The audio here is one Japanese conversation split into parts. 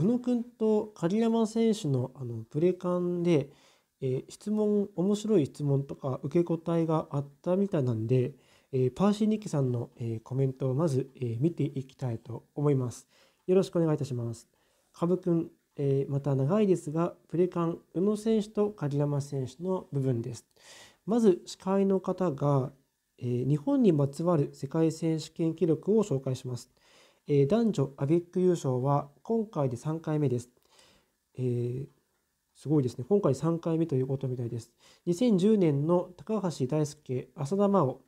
宇野君と狩山選手のあのプレカンで、えー、質問面白い質問とか受け答えがあったみたいなんで、えー、パーシー・ニッキさんの、えー、コメントをまず、え見ていきたいと思います。よろしくお願いいたします。カブ君、えまた長いですが、プレカン、宇野選手と狩山選手の部分です。まず司会の方が、え日本にまつわる世界選手権記録を紹介します。えー、男女アビック優勝は今回で3回目です。えー、すごいですね。今回3回目ということみたいです。2010年の高橋大輔、浅田真央、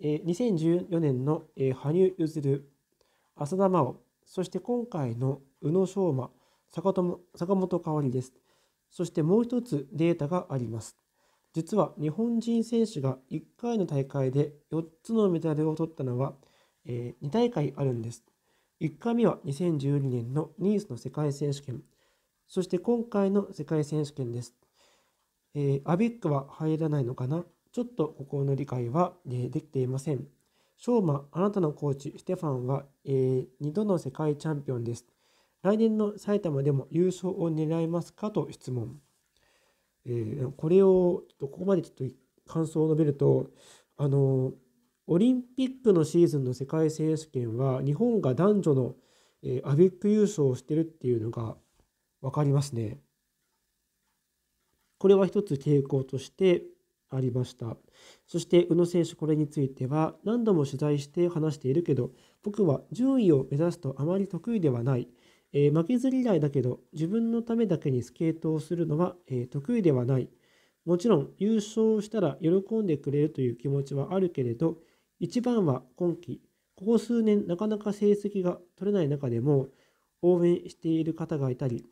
えー、2014年の、えー、羽生結弦、浅田真央、そして今回の宇野昌磨、坂本香織です。そしてもう一つデータがあります。実は日本人選手が1回の大会で4つのメダルを取ったのはえー、2大会あるんです。1回目は2012年のニースの世界選手権、そして今回の世界選手権です。えー、アビックは入らないのかなちょっとここの理解は、えー、できていません。ショーマ、あなたのコーチ、ステファンは、えー、2度の世界チャンピオンです。来年の埼玉でも優勝を狙いますかと質問。えー、これを、ここまでちょっと感想を述べると、あのーオリンピックのシーズンの世界選手権は日本が男女の、えー、アベック優勝をしてるっていうのが分かりますね。これは一つ傾向としてありました。そして宇野選手これについては何度も取材して話しているけど僕は順位を目指すとあまり得意ではない。えー、負けず嫌いだけど自分のためだけにスケートをするのは、えー、得意ではない。もちろん優勝したら喜んでくれるという気持ちはあるけれど一番は今季、ここ数年なかなか成績が取れない中でも応援している方がいたり、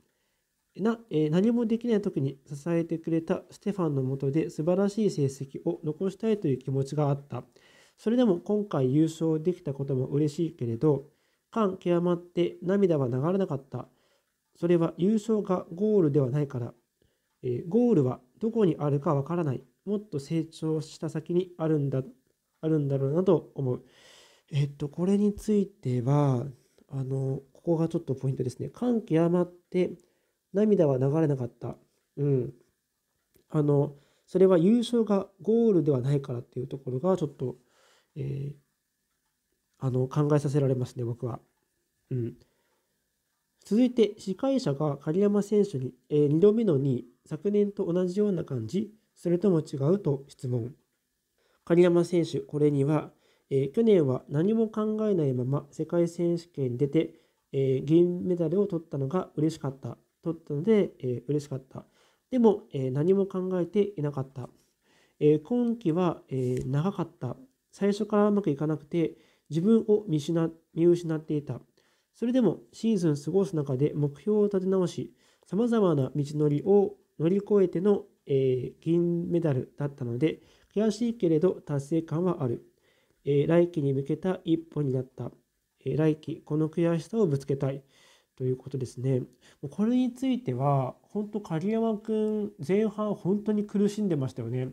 なえー、何もできない時に支えてくれたステファンのもとで素晴らしい成績を残したいという気持ちがあった。それでも今回優勝できたことも嬉しいけれど、感極まって涙は流れなかった。それは優勝がゴールではないから。えー、ゴールはどこにあるかわからない。もっと成長した先にあるんだあるんだろうなと思う。えっと、これについては、あの、ここがちょっとポイントですね。感極まって涙は流れなかった。うん。あの、それは優勝がゴールではないからっていうところがちょっと、えー、あの考えさせられますね、僕は。うん、続いて、司会者が狩山選手に、えー、2度目の2昨年と同じような感じ、それとも違うと質問。狩山選手、これには、えー、去年は何も考えないまま世界選手権に出て、えー、銀メダルを取ったのが嬉しかった。取ったので、えー、嬉しかった。でも、えー、何も考えていなかった。えー、今季は、えー、長かった。最初からうまくいかなくて、自分を見失見失っていた。それでも、シーズン過ごす中で目標を立て直し、さまざまな道のりを乗り越えての、えー、銀メダルだったので、悔しいけれど達成感はある。えー、来季に向けた一歩になった。えー、来季、この悔しさをぶつけたい。ということですね。もうこれについては、本当鍵山くん、前半本当に苦しんでましたよね。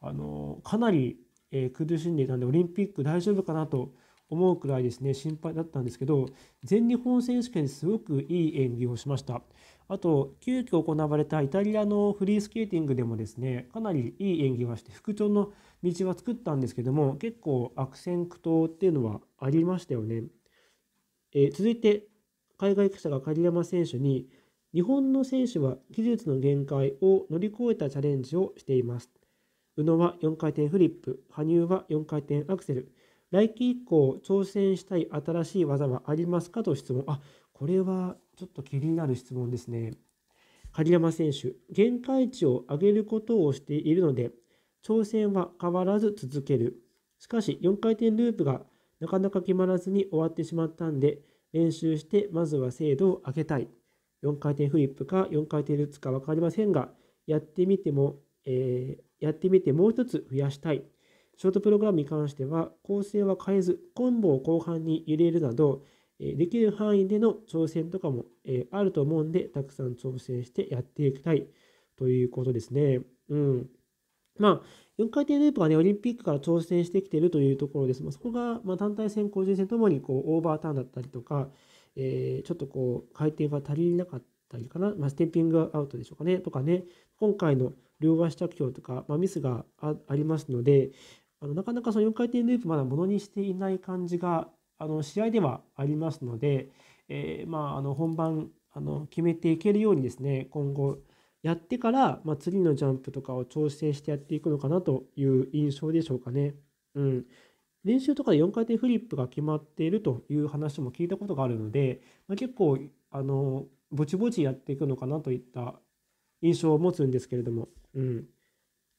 あの、かなり、えー、苦しんでいたんで、オリンピック大丈夫かなと思うくらいですね、心配だったんですけど、全日本選手権ですごくいい演技をしました。あと、急遽行われたイタリアのフリースケーティングでもですね、かなりいい演技はして、復調の道は作ったんですけども、結構悪戦苦闘っていうのはありましたよね。えー、続いて、海外記者が狩山選手に、日本の選手は技術の限界を乗り越えたチャレンジをしています。宇野は4回転フリップ、羽生は4回転アクセル、来季以降挑戦したい新しい技はありますかと質問。あこれはちょっと気になる質問ですね。狩山選手、限界値を上げることをしているので、挑戦は変わらず続ける。しかし、4回転ループがなかなか決まらずに終わってしまったんで、練習してまずは精度を上げたい。4回転フリップか4回転ルッツか分かりませんが、やってみても、えー、やってみてもう一つ増やしたい。ショートプログラムに関しては、構成は変えず、コンボを後半に入れるなど、できる範囲での挑戦とかもあると思うんで、たくさん挑戦してやっていきたいということですね。うん。まあ、4回転ループはね、オリンピックから挑戦してきているというところです。まあ、そこが、まあ、単体戦、個人戦ともにこうオーバーターンだったりとか、えー、ちょっとこう回転が足りなかったりかな、まあ、ステッピングアウトでしょうかね、とかね、今回の両足着氷とか、まあ、ミスがありますので、あのなかなかその4回転ループまだものにしていない感じがあの試合ではありますので、えー、まあ、あの本番あの決めていけるようにですね今後やってから、まあ、次のジャンプとかを調整してやっていくのかなという印象でしょうかね。うん、練習とかで4回転フリップが決まっているという話も聞いたことがあるので、まあ、結構あのぼちぼちやっていくのかなといった印象を持つんですけれども、うん、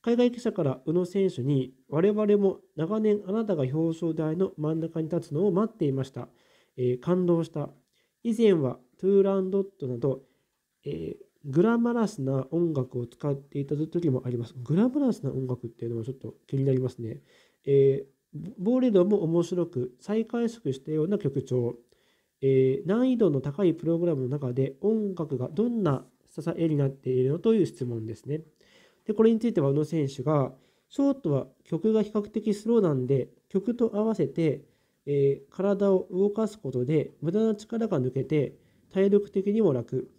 海外記者から宇野選手に、我々も長年あなたが表彰台の真ん中に立つのを待っていました。えー、感動した。以前はトゥーランドットなど、えー、グラマラスな音楽を使っていた時もあります。グラマラスな音楽っていうのもちょっと気になりますね。えー、ボレドも面白く再解釈したような曲調、えー、難易度の高いプログラムの中で音楽がどんな支えになっているのという質問ですね。で、これについては宇野選手が、ショートは曲が比較的スローなんで、曲と合わせて、えー、体を動かすことで無駄な力が抜けて体力的にも楽。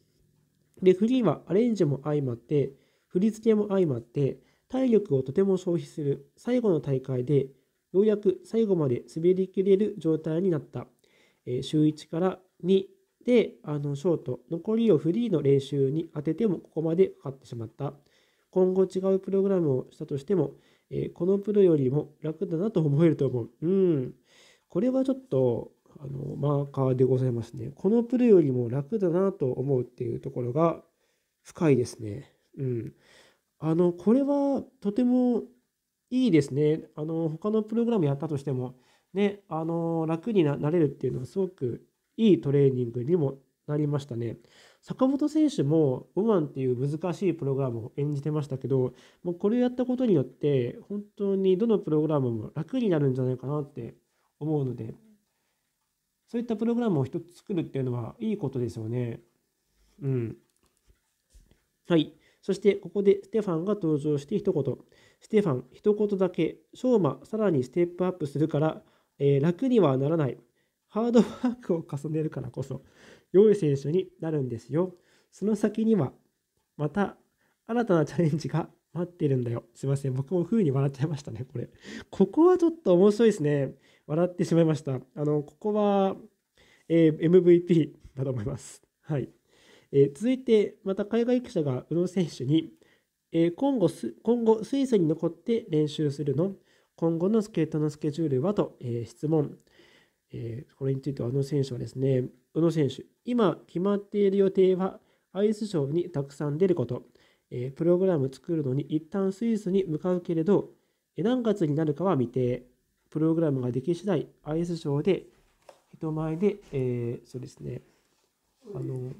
で、フリーはアレンジも相まって、振り付けも相まって、体力をとても消費する最後の大会で、ようやく最後まで滑りきれる状態になった。えー、週1から2で、あの、ショート、残りをフリーの練習に当ててもここまでかかってしまった。今後違うプログラムをしたとしても、えー、このプロよりも楽だなと思えると思う。うん。これはちょっと、あの、マーカーでございますね。このプロよりも楽だなと思うっていうところが深いですね。うん。あの、これはとてもいいですね。あの、他のプログラムやったとしても、ね、あの、楽になれるっていうのはすごくいいトレーニングにもなりましたね。坂本選手も5番っていう難しいプログラムを演じてましたけど、もうこれをやったことによって、本当にどのプログラムも楽になるんじゃないかなって思うので、そういったプログラムを一つ作るっていうのはいいことですよね。うん。はい。そしてここでステファンが登場して一言。ステファン、一言だけ。翔馬、さらにステップアップするから、えー、楽にはならない。ハードワークを重ねるからこそ。良い選手になるんですよ。その先には、また新たなチャレンジが待ってるんだよ。すいません。僕も風に笑っちゃいましたね、これ。ここはちょっと面白いですね。笑ってしまいました。あの、ここは、えー、MVP だと思います。はい。えー、続いて、また海外記者が宇野選手に、えー、今後今後、スイスに残って練習するの今後のスケートのスケジュールはと、え質問。えー、これについてはあの選手はですね、宇野選手、今決まっている予定はアイスショーにたくさん出ること、えー、プログラム作るのに一旦スイスに向かうけれど、何月になるかは未定、プログラムができ次第アイスショーで人前で、えー、そうですね、あの、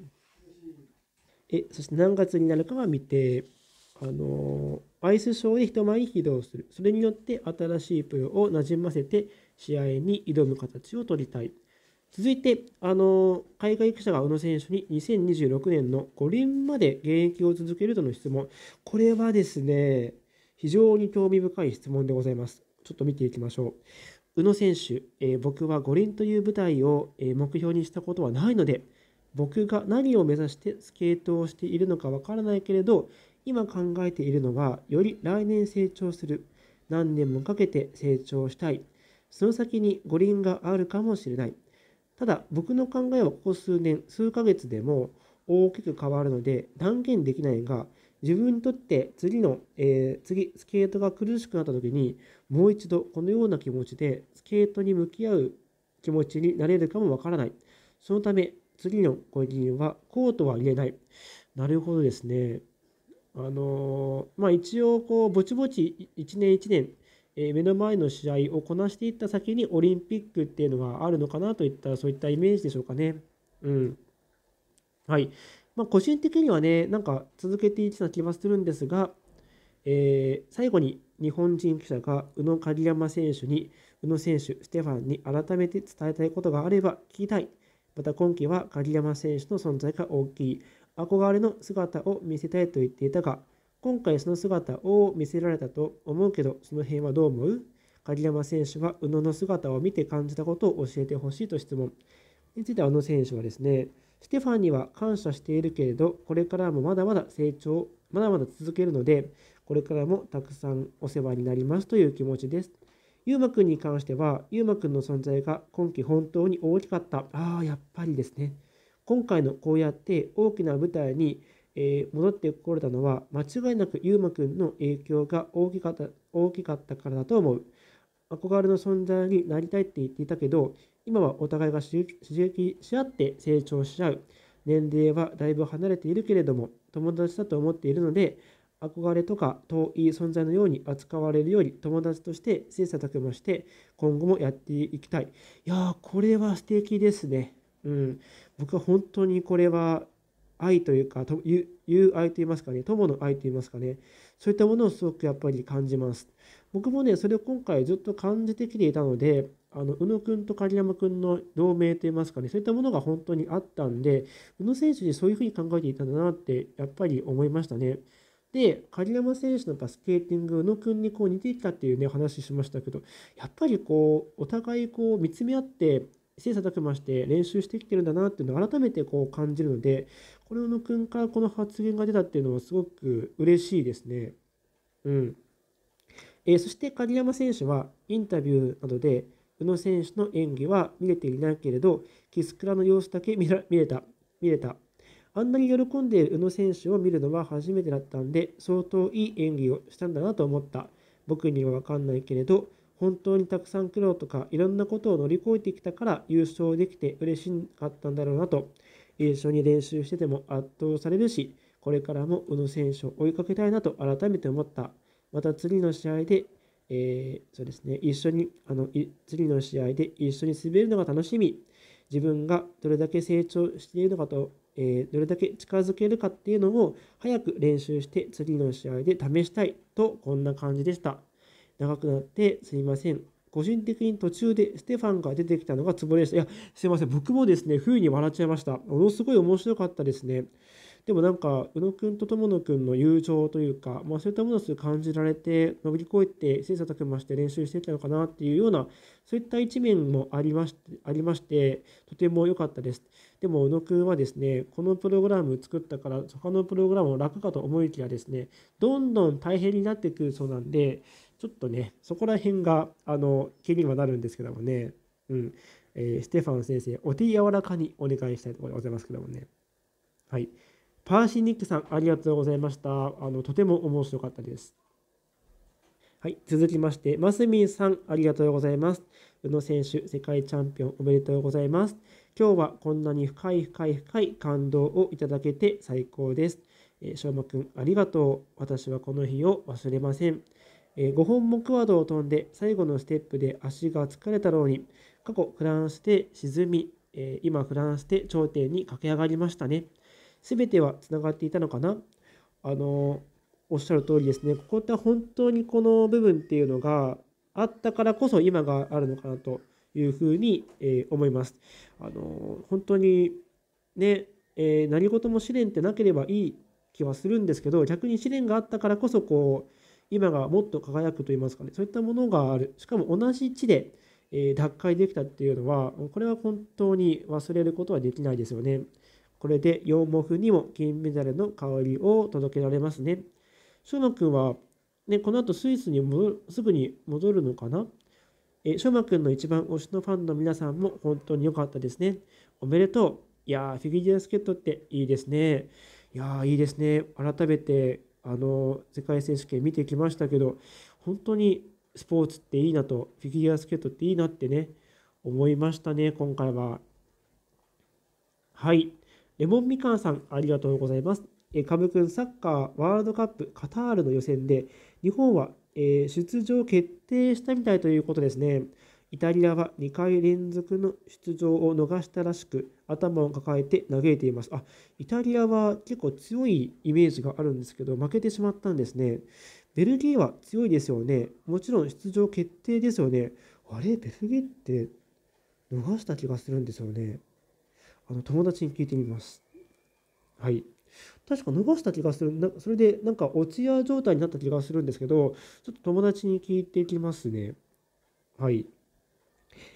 え、そして何月になるかは未定、あの、アイスショーで人前に披露する。それによって新しいプロをなじませて、試合に挑む形を取りたい。続いて、あの海外記者が宇野選手に2026年の五輪まで現役を続けるとの質問。これはですね、非常に興味深い質問でございます。ちょっと見ていきましょう。宇野選手、えー、僕は五輪という舞台を、え目標にしたことはないので、僕が何を目指してスケートをしているのかわからないけれど、今考えているのは、より来年成長する。何年もかけて成長したい。その先に五輪があるかもしれない。ただ、僕の考えはここ数年、数ヶ月でも大きく変わるので、断言できないが、自分にとって次の、えー、次、スケートが苦しくなった時に、もう一度このような気持ちで、スケートに向き合う気持ちになれるかもわからない。そのため、次の五輪はこうとは言えない。なるほどですね。あのー、まあ一応、こう、ぼちぼち1年1年、え目の前の試合をこなしていった先にオリンピックっていうのがあるのかなといったそういったイメージでしょうかね。うん。はい。まあ、個人的にはね、なんか続けていてた気はするんですが、えー、最後に日本人記者が宇野鍵山選手に、宇野選手、ステファンに改めて伝えたいことがあれば聞きたい。また今季は鍵山選手の存在が大きい。憧れの姿を見せたいと言っていたが、今回その姿を見せられたと思うけど、その辺はどう思う鍵山選手は宇野の姿を見て感じたことを教えてほしいと質問。については宇野選手はですね、ステファンには感謝しているけれど、これからもまだまだ成長、まだまだ続けるので、これからもたくさんお世話になりますという気持ちです。ゆうまくんに関しては、ゆうまくんの存在が今季本当に大きかった。ああ、やっぱりですね。今回のこうやって大きな舞台にえー、戻ってこれたのは間違いなくゆうまくんの影響が大きかった大きかったからだと思う。憧れの存在になりたいって言っていたけど、今はお互いが刺激し合って成長し合う。年齢はだいぶ離れているけれども、友達だと思っているので、憧れとか遠い存在のように扱われるように友達として切磋琢磨して今後もやっていきたい。いやー、これは素敵ですね。うん。僕は本当にこれは愛というか、友愛と言いますかね、友の愛と言いますかね、そういったものをすごくやっぱり感じます。僕もね、それを今回ずっと感じてきていたので、あの宇野君と狩山君の同盟といいますかね、そういったものが本当にあったんで、宇野選手にそういうふうに考えていたんだなって、やっぱり思いましたね。で、狩山選手のスケーティング、宇野君にこう似てきたっていうね、話しましたけど、やっぱりこう、お互いこう見つめ合って、切磋琢磨して練習してきてるんだなっていうのを改めてこう感じるので、これ小野くんからこの発言が出たっていうのはすごく嬉しいですね。うん。えー、そして鍵山選手はインタビューなどで宇野選手の演技は見れていないけれど、キスクラの様子だけ見れた、見れた。あんなに喜んでいる宇野選手を見るのは初めてだったんで、相当いい演技をしたんだなと思った。僕にはわかんないけれど、本当にたくさん苦労とかいろんなことを乗り越えてきたから優勝できて嬉しかったんだろうなと。一緒に練習してても圧倒されるし、これからも宇野選手を追いかけたいなと改めて思った。また次の試合で、えー、そうですね、一緒に、あの、次の試合で一緒に滑るのが楽しみ。自分がどれだけ成長しているのかと、えー、どれだけ近づけるかっていうのを早く練習して次の試合で試したいと、こんな感じでした。長くなってすいません。個人的に途中でステファンが出てきたのがつぼでした。いや、すいません。僕もですね、冬に笑っちゃいました。ものすごい面白かったですね。でもなんか、宇野くんと友野くんの友情というか、まあ、そういったものを感じられて、乗り越えて、切磋琢磨して練習していったのかなっていうような、そういった一面もありまして、ありまして、とても良かったです。でも、宇野くんはですね、このプログラム作ったから、他のプログラムも楽かと思いきやですね、どんどん大変になってくるそうなんで、ちょっとね、そこら辺が、あの、気にはなるんですけどもね、うん。えー、ステファン先生、お手柔らかにお願いしたいところでございますけどもね。はい。パーシーニックさん、ありがとうございました。あの、とても面白かったです。はい、続きまして、マスミンさん、ありがとうございます。宇野選手、世界チャンピオン、おめでとうございます。今日はこんなに深い深い深い感動をいただけて最高です。えー、しょうまくん、ありがとう。私はこの日を忘れません。えー、5本目ワードを飛んで最後のステップで足が疲れたろうに過去フランスで沈み、えー、今フランスで頂点に駆け上がりましたね全てはつながっていたのかなあのー、おっしゃる通りですねここって本当にこの部分っていうのがあったからこそ今があるのかなというふうに、え思いますあの本当にね、え何事も試練ってなければいい気はするんですけど逆に試練があったからこそこう今がもっと輝くといいますかねそういったものがあるしかも同じ地で、え脱会できたっていうのはこれは本当に忘れることはできないですよねこれで羊毛にも金メダルの香りを届けられますね翔馬くんは、ね、この後スイスに戻るすぐに戻るのかなえ翔馬くんの一番推しのファンの皆さんも本当に良かったですねおめでとういやーフィギュアスケートっていいですねいやーいいですね改めてあの世界選手権見てきましたけど本当にスポーツっていいなとフィギュアスケートっていいなってね思いましたね今回ははいレモンみかんさんありがとうございますえカム君サッカーワールドカップカタールの予選で日本はえ出場決定したみたいということですねイタリアは2回連続の出場を逃したらしく、頭を抱えて嘆いています。あ、イタリアは結構強いイメージがあるんですけど、負けてしまったんですね。ベルギーは強いですよね。もちろん出場決定ですよね。あれ、ベルギーって逃した気がするんですよね。あの友達に聞いてみます。はい。確か逃した気がする。なそれでなんか落ち屋状態になった気がするんですけど、ちょっと友達に聞いてきますね。はい。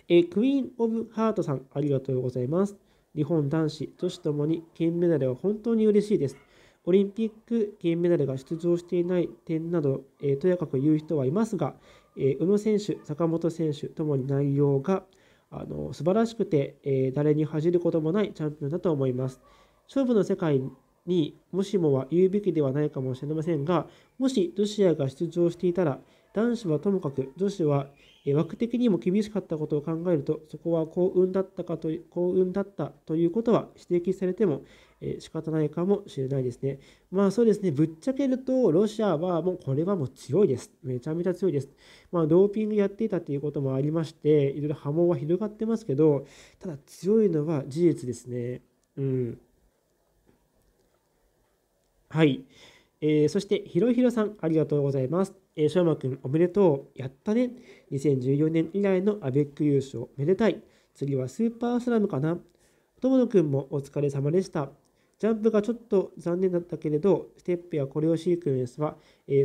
えクイーン・オブ・ハートさん、ありがとうございます。日本男子、女子ともに金メダルは本当に嬉しいです。オリンピック銀メダルが出場していない点など、えー、とやかく言う人はいますが、えー、宇野選手、坂本選手ともに内容があの素晴らしくて、えー、誰に恥じることもないチャンピオンだと思います。勝負の世界にもしもは言うべきではないかもしれませんが、もしロシアが出場していたら、男子はともかく女子は枠的にも厳しかったことを考えるとそこは幸運だったかと幸運だったということは指摘されても、え仕方ないかもしれないですね。まあそうですね、ぶっちゃけるとロシアはもうこれはもう強いです。めちゃめちゃ強いです。まあドーピングやっていたということもありましていろいろ波紋は広がってますけどただ強いのは事実ですね。うん。はい。えー、そして、ひろひろさん、ありがとうございます。えー、しくんおめでとう。やったね。2014年以来のアベック優勝めでたい。次はスーパースラムかな。友野くんもお疲れ様でした。ジャンプがちょっと残念だったけれど、ステップやコレオシークエンスは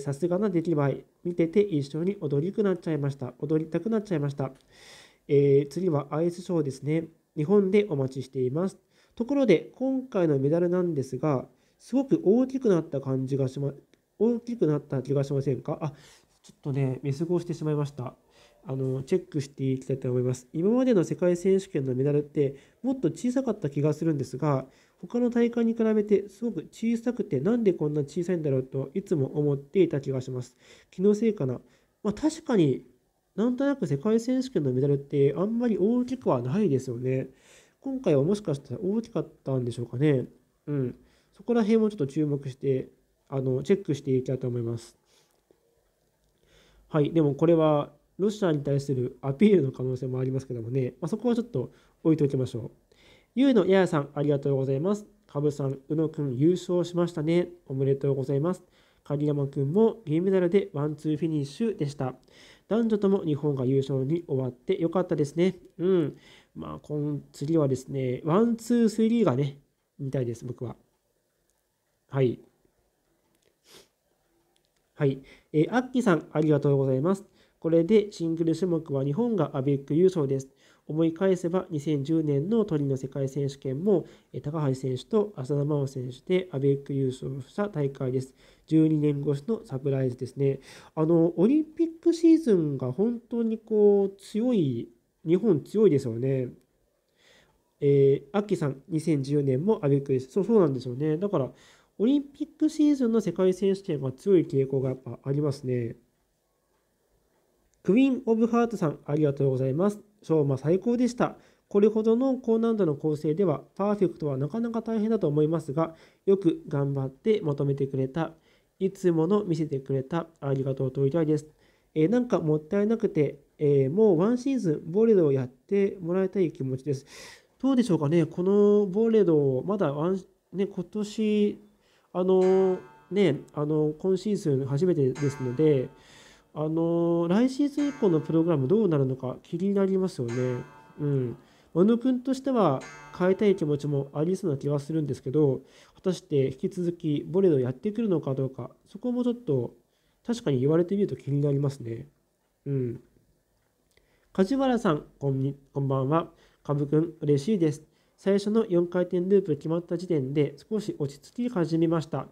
さすがな出来栄え。見てて一緒に踊りくなっちゃいました。踊りたくなっちゃいました。えー、次はアイスショーですね。日本でお待ちしています。ところで、今回のメダルなんですが、すごく大きくなった感じがしま大きくなった気がしませんかあ、ちょっとね、見過ごしてしまいました。あの、チェックしていきたいと思います。今までの世界選手権のメダルって、もっと小さかった気がするんですが、他の大会に比べてすごく小さくて、なんでこんな小さいんだろうといつも思っていた気がします。気のせいかな。まあ、確かになんとなく世界選手権のメダルってあんまり大きくはないですよね。今回はもしかしたら大きかったんでしょうかね。うん。そこら辺もちょっと注目してあのチェックしていきたいと思います。はい、でもこれはロシアに対するアピールの可能性もありますけどもね、まあ、そこはちょっと置いておきましょう。ゆうのややさん、ありがとうございます。かぶさん、うのくん、優勝しましたね。おめでとうございます。鍵山くんも銀メダルでワンツーフィニッシュでした。男女とも日本が優勝に終わってよかったですね。うん。まあ、の次はですね、ワン、ツー、スリーがね、みたいです、僕は。はい。はい。えー、アッキさん、ありがとうございます。これでシングル種目は日本がアベック優勝です。思い返せば2010年のトリの世界選手権も高橋選手と浅田真央選手でアベック優勝した大会です。12年越しのサプライズですね。あの、オリンピックシーズンが本当にこう強い、日本強いですよね。えー、アッキーさん、2014年もアベックです。そうそうなんですよね。だから、オリンピックシーズンの世界選手権は強い傾向がやっぱありますね。クイーン・オブ・ハートさん、ありがとうございます。ショー最高でした。これほどの高難度の構成では、パーフェクトはなかなか大変だと思いますが、よく頑張ってまとめてくれた。いつもの見せてくれた。ありがとうと言いたいです。えー、なんかもったいなくて、えー、もうワンシーズン、ボレロをやってもらいたい気持ちです。どうでしょうかね、このボレロ、まだワン、ね、今年あのね、あの今シーズン初めてですので、あの来シーズン以降のプログラムどうなるのか気になりますよね。うん。小野君としては変えたい気持ちもありそうな気はするんですけど、果たして引き続きボレロやってくるのかどうか、そこもちょっと確かに言われてみると気になりますね。うん。梶原さん、こんにこんばんは。株くん、嬉しいです。最初の4回転ループ決まった時点で少し落ち着き始めました。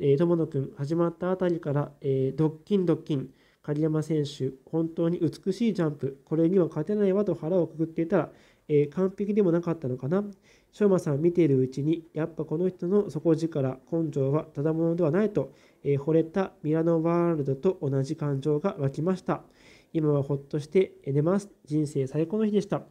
えー、友野くん、始まったあたりから、えー、ドッキンドッキン、狩山選手、本当に美しいジャンプ、これには勝てないわと腹をくくっていたら、えー、完璧でもなかったのかな。翔馬さん見ているうちに、やっぱこの人の底力、根性はただものではないと、えー、惚れたミラノワールドと同じ感情が湧きました。今はほっとして寝ます。人生最高の日でした。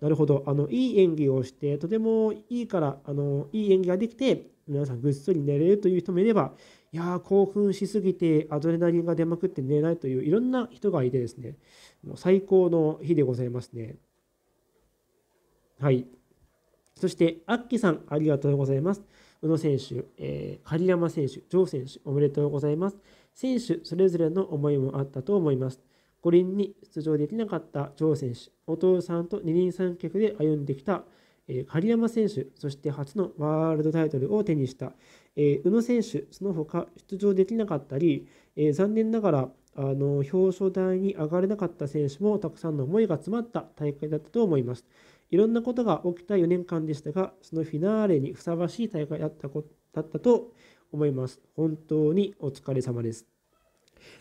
なるほど。あの、いい演技をして、とてもいいから、あの、いい演技ができて、皆さんぐっすり寝れるという人もいれば、いや興奮しすぎてアドレナリンが出まくって寝れないといういろんな人がいてですね、もう最高の日でございますね。はい。そして、アッキさん、ありがとうございます。宇野選手、えー、狩山選手、ジョー選手、おめでとうございます。選手それぞれの思いもあったと思います。五輪に出場できなかったジョー選手、お父さんと二輪三脚で歩んできた、えー、狩山選手、そして初のワールドタイトルを手にした、えー、宇野選手、その他出場できなかったり、えー、残念ながらあの表彰台に上がれなかった選手もたくさんの思いが詰まった大会だったと思います。いろんなことが起きた4年間でしたが、そのフィナーレにふさわしい大会だっただったと思います。本当にお疲れ様です。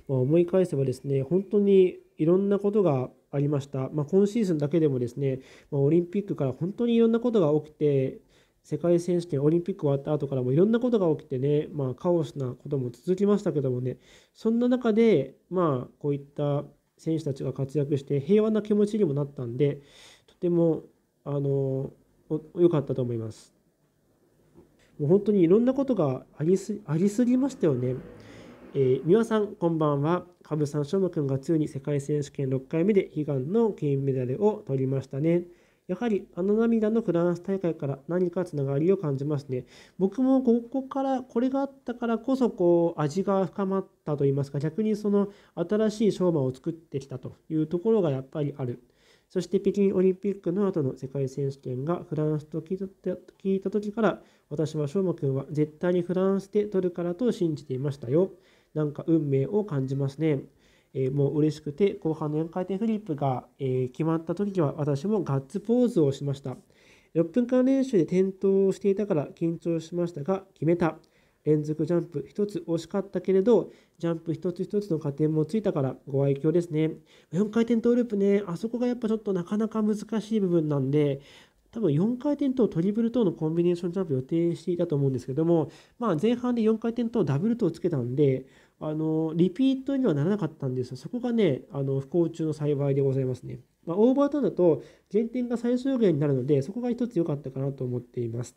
まあ、思い返せばですね本当にいろんなことがありました、まあ、今シーズンだけでもですね、まあ、オリンピックから本当にいろんなことが起きて世界選手権オリンピック終わった後からもいろんなことが起きてね、まあ、カオスなことも続きましたけどもねそんな中で、まあ、こういった選手たちが活躍して平和な気持ちにもなったんでとてもあの良かったと思います。もう本当にいろんなことがありすありすぎましたよね。えー、三輪さん、こんばんは。カブさん、しょむくんがついに世界選手権6回目で悲願の金メダルを取りましたね。やはりあの涙のフランス大会から何かつながりを感じますね。僕もここから、これがあったからこそ、こう、味が深まったといいますか、逆にその新しい商売を作ってきたというところがやっぱりある。そして北京オリンピックの後の世界選手権がフランスと聞いた聞いた時から、私は翔馬くんは絶対にフランスで取るからと信じていましたよ。なんか運命を感じますね。えー、もう嬉しくて後半の4回転フリップが、え決まった時は私もガッツポーズをしました。6分間練習で転倒していたから緊張しましたが決めた。連続ジャンプ1つ惜しかったけれど、ジャンプ1つ1つの加点もついたからご愛嬌ですね。4回転トーループね、あそこがやっぱちょっとなかなか難しい部分なんで、多分4回転とトリプル等のコンビネーションジャンプ予定していたと思うんですけども、まあ前半で4回転とダブルをつけたんで、あのリピートにはならなかったんですが、そこがね、あの不幸中の幸いでございますね。まあ、オーバーターンだと減点が最小限になるので、そこが一つ良かったかなと思っています。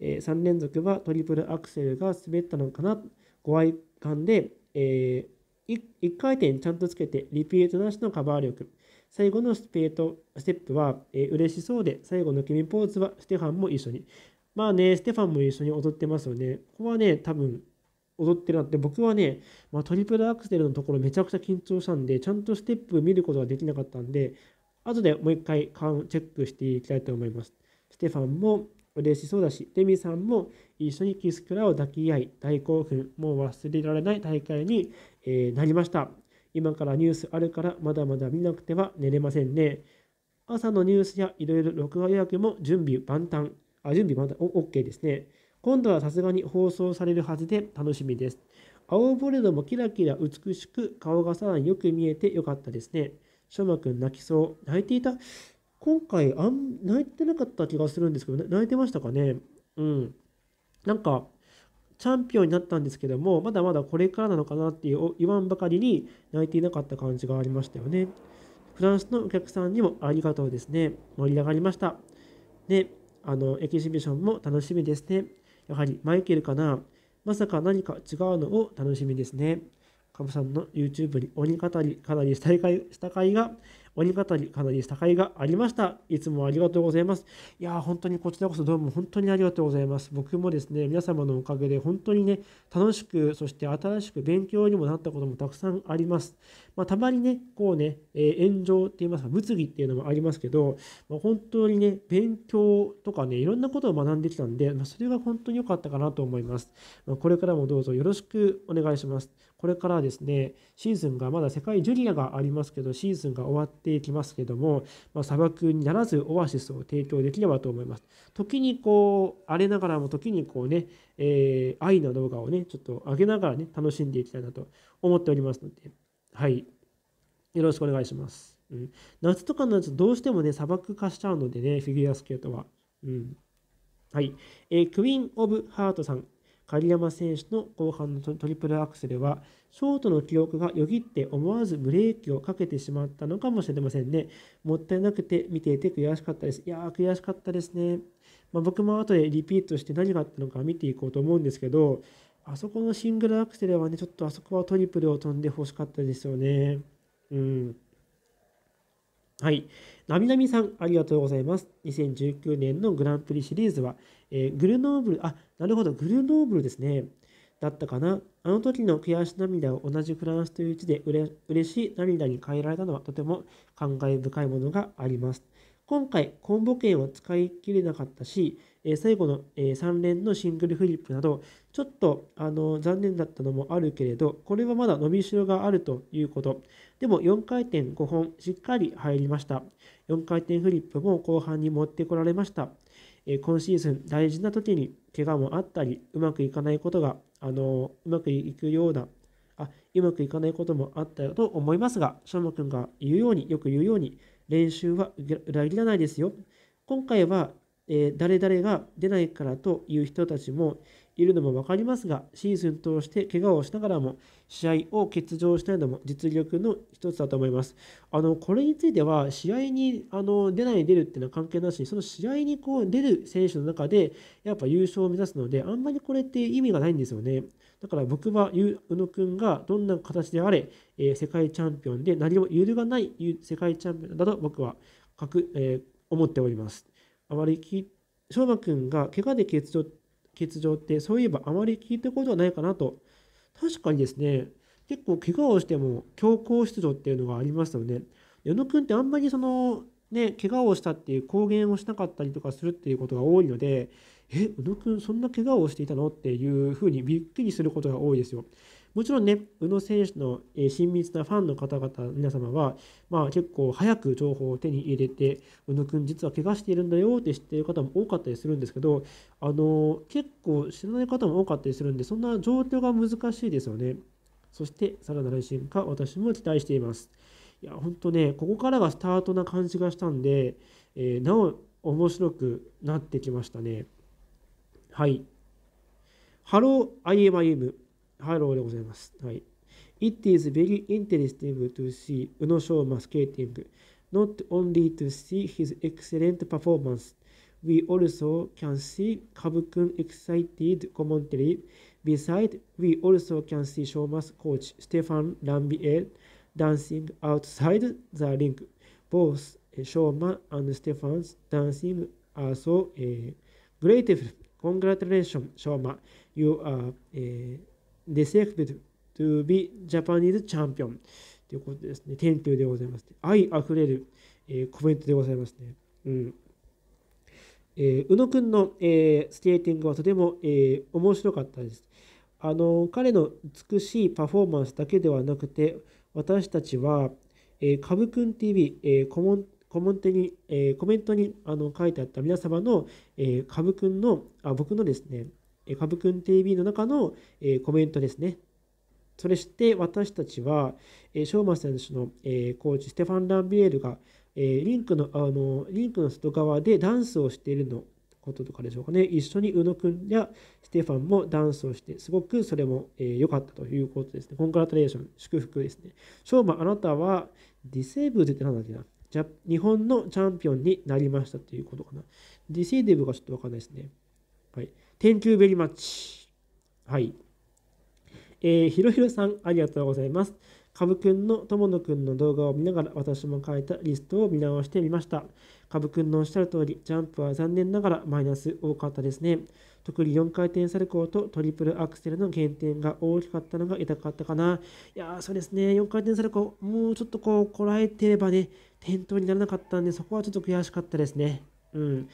えー、3連続はトリプルアクセルが滑ったのかな、ご愛感で、えー、1回転ちゃんとつけて、リピートなしのカバー力。最後のスペートステップは、えー、嬉しそうで、最後の君ポーズはステファンも一緒に。まあね、ステファンも一緒に踊ってますよね。ここはね、多分踊ってるなって、僕はね、まあ、トリプルアクセルのところめちゃくちゃ緊張したんで、ちゃんとステップ見ることができなかったんで、後でもう一回チェックしていきたいと思います。ステファンも嬉しそうだし、デミさんも一緒にキスクラを抱き合い、大興奮、もう忘れられない大会に、えなりました。今からニュースあるから、まだまだ見なくては寝れませんね。朝のニュースやいろいろ録画予約も準備万端、あ、準備万端、OK ですね。今度はさすがに放送されるはずで楽しみです。青ボレドもキラキラ美しく、顔がさらによく見えてよかったですね。しょまくん泣きそう。泣いていた。今回あん、泣いてなかった気がするんですけど、泣いてましたかねうん。なんか、チャンピオンになったんですけども、まだまだこれからなのかなっていう言わんばかりに泣いていなかった感じがありましたよね。フランスのお客さんにもありがとうですね。盛り上がりました。で、あの、エキシビションも楽しみですね。やはりマイケルかなまさか何か違うのを楽しみですね。カブさんの YouTube に鬼語りかなりした回が鬼語りかなり境がありました。いつもありがとうございます。いや本当にこちらこそどうも本当にありがとうございます。僕もですね、皆様のおかげで本当にね、楽しく、そして新しく勉強にもなったこともたくさんあります。まあ、たまにね、こうね、えー、炎上って言いますか、物議っていうのもありますけど、まあ、本当にね、勉強とかね、いろんなことを学んできたんで、まあ、それが本当に良かったかなと思います。まこれからもどうぞよろしくお願いします。これからですね、シーズンがまだ世界ジュニアがありますけど、シーズンが終わっていきますけども、まあ、砂漠にならずオアシスを提供できればと思います。時にこう、荒れながらも時にこうね、えー、愛の動画をね、ちょっと上げながらね、楽しんでいきたいなと思っておりますので、はい。よろしくお願いします。うん、夏とかになるとどうしてもね、砂漠化しちゃうのでね、フィギュアスケートは。うん。はい。えー、クイーン・オブ・ハートさん。狩山選手の後半のトリプルアクセルは、ショートの記憶がよぎって思わずブレーキをかけてしまったのかもしれませんね。もったいなくて見ていて悔しかったです。いやー、悔しかったですね。まあ、僕も後でリピートして何があったのか見ていこうと思うんですけど、あそこのシングルアクセルはね、ちょっとあそこはトリプルを飛んでほしかったですよね。うん。はい。なみなみさん、ありがとうございます。2019年のグランプリシリーズは、えー、グルノーブル、あ、なるほど、グルノーブルですね。だったかな。あの時の悔し涙を同じフランスという地でうれ嬉しい涙に変えられたのはとても感慨深いものがあります。今回、コンボ券を使い切れなかったし、えー、最後の、えー、3連のシングルフリップなど、ちょっと、あのー、残念だったのもあるけれど、これはまだ伸びしろがあるということ。でも4回転5本しっかり入りました。4回転フリップも後半に持ってこられました。え今シーズン大事な時に怪我もあったり、うまくいかないことが、あのうまくいくような、あ、うまくいかないこともあったと思いますが、翔馬くんが言うように、よく言うように、練習は裏切らないですよ。今回は、えー、誰々が出ないからという人たちも、いるのも分かりますが、シーズン通して怪我をしながらも、試合を欠場したいのも実力の一つだと思います。あのこれについては、試合にあの出ない、出るっていうのは関係なしに、その試合にこう出る選手の中で、やっぱ優勝を目指すので、あんまりこれって意味がないんですよね。だから僕は宇野くんがどんな形であれ、えー、世界チャンピオンで何も揺るがない世界チャンピオンだと僕は書く、えー、思っております。あまりき翔馬くんが怪我で欠場欠場ってそういえばあまり聞いたことはないかなと確かにですね結構怪我をしても強行出場っていうのがありましたので矢野君ってあんまりそのね怪我をしたっていう公言をしなかったりとかするっていうことが多いのでえ、宇野くんそんな怪我をしていたのっていうふうにびっくりすることが多いですよ。もちろんね、宇野選手の親密なファンの方々、皆様は、まあ、結構早く情報を手に入れて、宇野君、実は怪我しているんだよって知っている方も多かったりするんですけど、あの結構知らない方も多かったりするんで、そんな状況が難しいですよね。そして、さらなる進化、私も期待しています。いや、本当ね、ここからがスタートな感じがしたんで、えー、なお面白くなってきましたね。はい。ハロー IMIM ハローでございます。はい。It is very interesting to see Shoma skating, not only to see his excellent performance. We also can see kabu excited commentary. Besides, we also can see Shoma's coach Stefan Lambier dancing outside the ring. Both eh, Shoma and Stefan's dancing are so uh, eh, grateful. Congratulations, Shoma. You are eh, デセクティブゥ o ビージャパ a n e s e c ン a m ということですね。天竜でございます、愛あふれる、えー、コメントでございますね。うん。えー、宇野くんの、えー、スケーティングはとても、えー、面白かったです。あの、彼の美しいパフォーマンスだけではなくて、私たちは、えー、かぶくん TV、えー、コモンコモンテに、えー、コメントにあの書いてあった皆様の、えー、かぶくんのあ、僕のですね、えファブくん TV の中の、えコメントですね。それして私たちは、えショーマ選手の、えコーチ、ステファン・ランビエールが、えリンクのあのリンクの外側でダンスをしているのこととかでしょうかね。一緒に宇野くんやステファンもダンスをして、すごくそれも良、えかったということですね。コングラトレーション、祝福ですね。ショーマ、あなたはディセーブルって何だっけなじゃ日本のチャンピオンになりましたということかな。ディセーデブがちょっとわかんないですね。はい。Thank you very much。はい。えー、ひろひろさん、ありがとうございます。かぶくんの友野くんの動画を見ながら私も書いたリストを見直してみました。かぶくんのおっしゃる通り、ジャンプは残念ながらマイナス多かったですね。特に4回転サルコーとトリプルアクセルの減点が大きかったのが痛かったかな。いやー、そうですね。4回転サルコー、もうちょっとこう、こらえてればね、転倒にならなかったんで、そこはちょっと悔しかったですね。うん。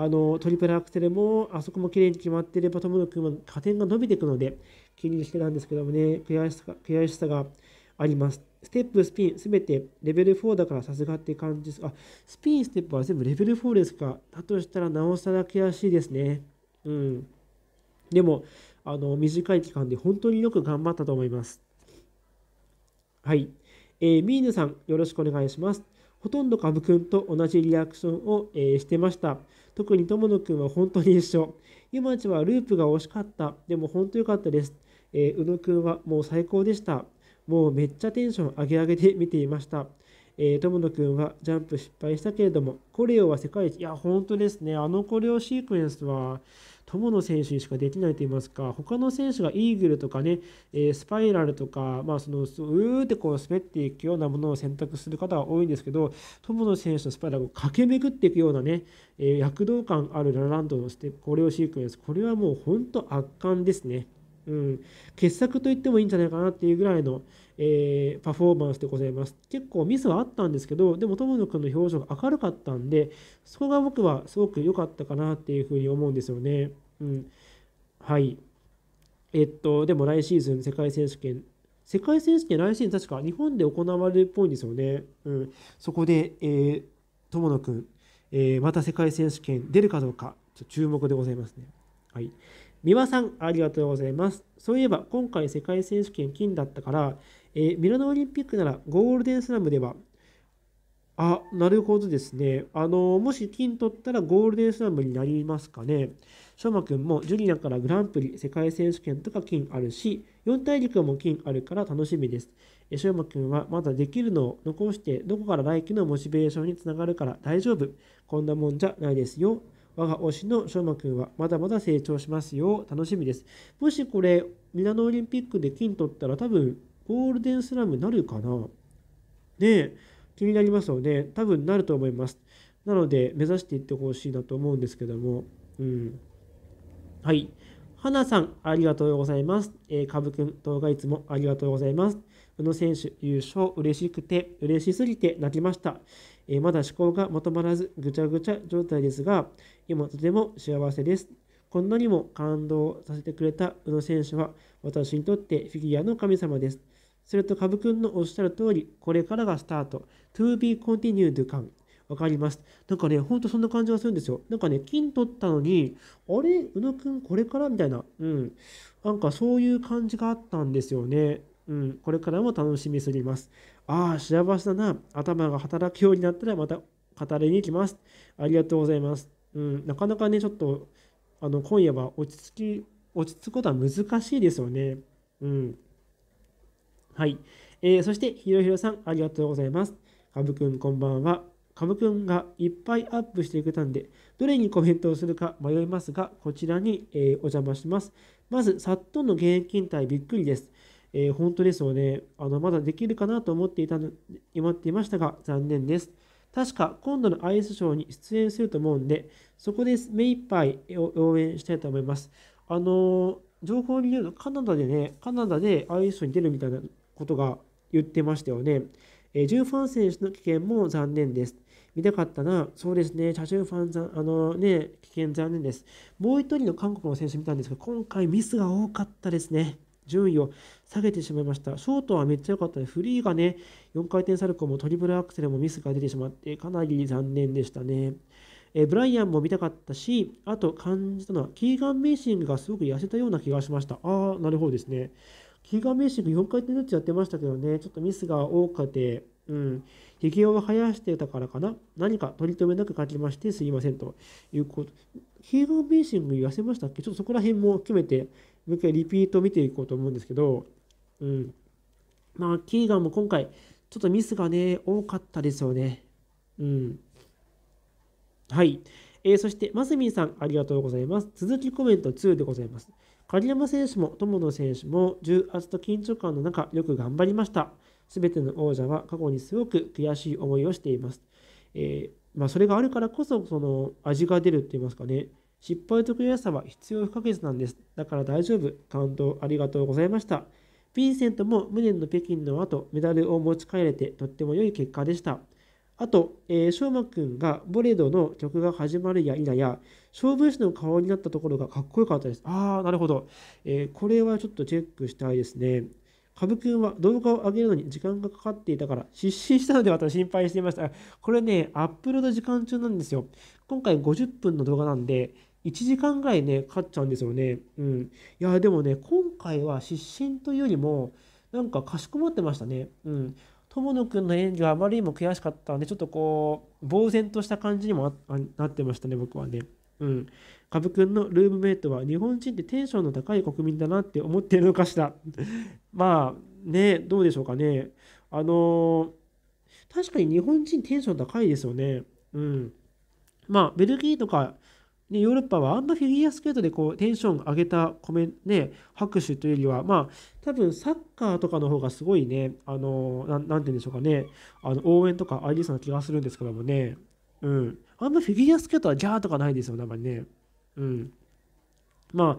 あのトリプルアクセルもあそこも綺麗に決まっていれば友野君は加点が伸びていくので気にしてたんですけどもね悔しさ悔しさがありますステップスピンすべてレベル4だからさすがって感じですあスピンステップは全部レベル4ですかだとしたらなおさら悔しいですねうんでもあの短い期間で本当によく頑張ったと思いますはい、えー、ミーヌさんよろしくお願いしますほとんどカブくんと同じリアクションを、えー、してました。特に友野くんは本当に一緒。ゆまちはループが惜しかった。でも本当良かったです。えー、宇野くんはもう最高でした。もうめっちゃテンション上げ上げで見ていました。えー、友野くんはジャンプ失敗したけれども、コレオは世界一。いや、本当ですね。あのコレオシークエンスは、友野選手にしかできないといいますか他の選手がイーグルとかね、えスパイラルとか、まあ、そのうーってこう滑っていくようなものを選択する方が多いんですけど友野選手のスパイラルを駆け巡っていくようなね、え躍動感あるラランドのステップコれをシークエンスこれはもう本当圧巻ですね。うん、傑作と言ってもいいんじゃないかなっていうぐらいの、えー、パフォーマンスでございます。結構ミスはあったんですけど、でも友野君の表情が明るかったんで、そこが僕はすごく良かったかなっていうふうに思うんですよね。うん、はい。えっと、でも来シーズン世界選手権、世界選手権来シーズン確か日本で行われるっぽいんですよね。うん、そこで、えー、友野くん、えー、また世界選手権出るかどうか、ちょ注目でございますね。はい。三輪さん、ありがとうございます。そういえば、今回世界選手権金だったから、えー、ミラノオリンピックならゴールデンスラムでは、あ、なるほどですね。あの、もし金取ったらゴールデンスラムになりますかね。しょうまくんもジュニアからグランプリ、世界選手権とか金あるし、四大陸も金あるから楽しみです。しょうまくんはまだできるのを残して、どこから来季のモチベーションにつながるから大丈夫。こんなもんじゃないですよ。我が推しのしょうまくんはまだまだ成長しますよ。楽しみです。もしこれ、ミラノオリンピックで金取ったら多分ゴールデンスラムになるかなねえ、気になりますので、多分なると思います。なので、目指していってほしいなと思うんですけども、うん。はい。はなさん、ありがとうございます。えー、かぶくん、動画いつもありがとうございます。宇野選手、優勝、嬉しくて、嬉しすぎて泣きました。えー、まだ思考がまとまらず、ぐちゃぐちゃ状態ですが、今とても幸せです。こんなにも感動させてくれた宇野選手は、私にとってフィギュアの神様です。それと、かぶくんのおっしゃる通り、これからがスタート。To be continued 感。分かります。なんかね、ほんとそんな感じがするんですよ。なんかね、金取ったのに、あれ宇野くんこれからみたいな、うん。なんかそういう感じがあったんですよね。うん、これからも楽しみすぎます。ああ、幸せだな。頭が働くようになったらまた語りに行きます。ありがとうございます。うん、なかなかね、ちょっと、あの、今夜は落ち着き、落ち着くことは難しいですよね。うん。はい。えー、そして、ひろひろさん、ありがとうございます。かぶくん、こんばんは。カム君がいっぱいアップしてくれたんで、どれにコメントをするか迷いますが、こちらに、えー、お邪魔します。まず、サットンの現役引退びっくりです。えー、本当ですよね。あの、まだできるかなと思っていたの、思っていましたが、残念です。確か今度のアイスショーに出演すると思うんで、そこで目いっぱい応援したいと思います。あの情報によるとカナダでね、カナダでアイスショーに出るみたいなことが言ってましたよね。えー、ァン選手の危険も残念です。見たかったな。そうですね、チャ・ジュンファンさん、あのね、危険残念です。もう一人の韓国の選手見たんですが、今回ミスが多かったですね。順位を下げてしまいました。ショートはめっちゃ良かったで、フリーがね、4回転サルコーもトリプルアクセルもミスが出てしまって、かなり残念でしたね。えブライアンも見たかったし、あと感じたのは、キーガン・メイシングがすごく痩せたような気がしました。ああ、なるほどですね。キーガン・メイシング4回転ずつやってましたけどね、ちょっとミスが多くて、うん。ひを生やしてたからかな何か取り留めなく書きましてすいませんということ。ヒーローベーシングわせましたっけちょっとそこら辺も含めて、もう一回リピートを見ていこうと思うんですけど、うん。まあ、キーガンも今回、ちょっとミスがね、多かったですよね。うん。はい。えー、そして、マスミンさん、ありがとうございます。続きコメント2でございます。鍵山選手も友野選手も重圧と緊張感の中、よく頑張りました。すべての王者は過去にすごく悔しい思いをしています。えー、まあ、それがあるからこそ、その味が出るって言いますかね。失敗と悔しさは必要不可欠なんです。だから大丈夫。感動ありがとうございました。ヴィンセントも無念の北京の後、メダルを持ち帰れてとっても良い結果でした。あと、えー、しょうまくんがボレードの曲が始まるや否や、勝負師の顔になったところがかっこよかったです。ああ、なるほど、えー、これはちょっとチェックしたいですね。羽生君は動画を上げるのに時間がかかっていたから失神したのではと心配していました。これね、アップロード時間中なんですよ。今回50分の動画なんで、1時間ぐらいね、かかっちゃうんですよね。うん。いや、でもね、今回は失神というよりも、なんかかしこまってましたね。うん。友野くんの演技はあまりにも悔しかったんで、ちょっとこう、呆然とした感じにもなってましたね、僕はね。うん。カブ君のルームメイトは日本人ってテンションの高い国民だなって思ってるのかしら。まあ、ね、どうでしょうかね。あのー、確かに日本人テンション高いですよね。うん。まあ、ベルギーとか、ね、ヨーロッパはあんまフィギュアスケートでこうテンション上げたコメン、ね、拍手というよりは、まあ、多分サッカーとかの方がすごいね、あのー、なんて言うんでしょうかね、あの応援とかありそうな気がするんですけどもね。うん。あんまフィギュアスケートはギャーとかないですよね、あまね。うん。まあ、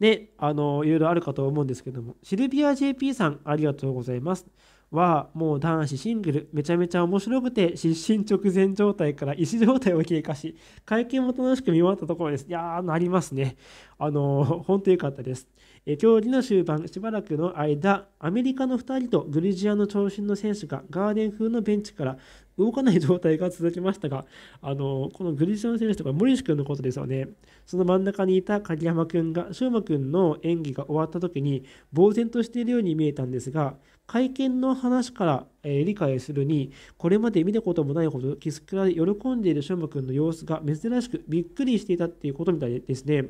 ね、あの、いろいろあるかと思うんですけども、シルビア JP さん、ありがとうございます。は、もう男子シングル、めちゃめちゃ面白くて、失神直前状態から意思状態を経過し、会見も楽しく見終わったところです。いやー、なりますね。あの本当良かったです。え競技の終盤、しばらくの間、アメリカの2人とグルジアの長身の選手がガーデン風のベンチから動かない状態が続きましたが、あの、このグリシャン選手とか森内君のことですよね。その真ん中にいた鍵山君が、翔馬君の演技が終わった時に、呆然としているように見えたんですが、会見の話から、えー、理解するに、これまで見たこともないほど、キスクラで喜んでいる翔馬君の様子が珍しくびっくりしていたっていうことみたいですね。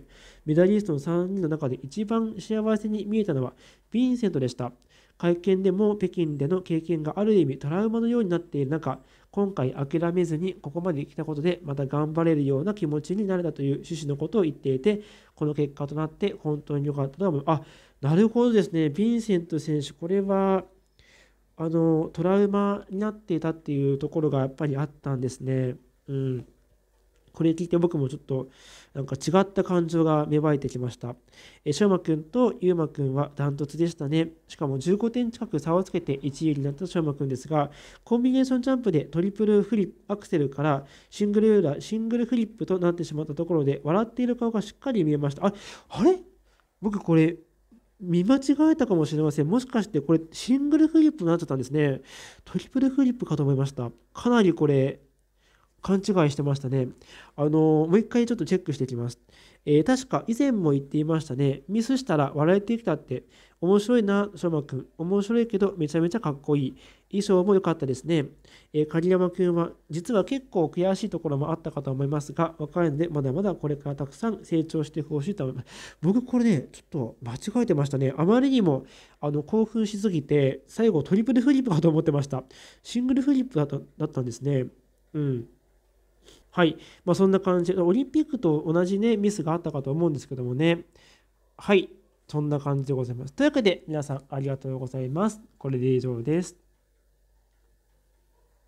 メダリストの3人の中で一番幸せに見えたのは、ヴィンセントでした。会見でも北京での経験がある意味トラウマのようになっている中、今回諦めずにここまで来たことでまた頑張れるような気持ちになれたという趣旨のことを言っていて、この結果となって本当に良かったと思う。あ、なるほどですね。ヴィンセント選手、これは、あの、トラウマになっていたっていうところがやっぱりあったんですね。うん。これ聞いて僕もちょっとなんか違った感情が芽生えてきました。えー、しょうまくんとゆうまくんはダントツでしたね。しかも15点近く差をつけて1位になったしょうまくんですが、コンビネーションジャンプでトリプルフリップアクセルからシングルユーラー、シングルフリップとなってしまったところで、笑っている顔がしっかり見えました。ああれ僕これ、見間違えたかもしれません。もしかしてこれシングルフリップになっちゃったんですね。トリプルフリップかと思いました。かなりこれ勘違いしてましたね。あのもう一回ちょっとチェックしていきます。えー、確か以前も言っていましたね。ミスしたら笑えてきたって。面白いな、翔馬くん。面白いけどめちゃめちゃかっこいい。衣装も良かったですね。えー、鍵山くんは実は結構悔しいところもあったかと思いますが、若いのでまだまだこれからたくさん成長してほしいと思います。僕これね、ちょっと間違えてましたね。あまりにもあの興奮しすぎて、最後トリプルフリップかと思ってました。シングルフリップだっただったんですね。うん。はい、まあ、そんな感じで、オリンピックと同じね、ミスがあったかと思うんですけどもね。はい、そんな感じでございます。というわけで、皆さんありがとうございます。これで以上です。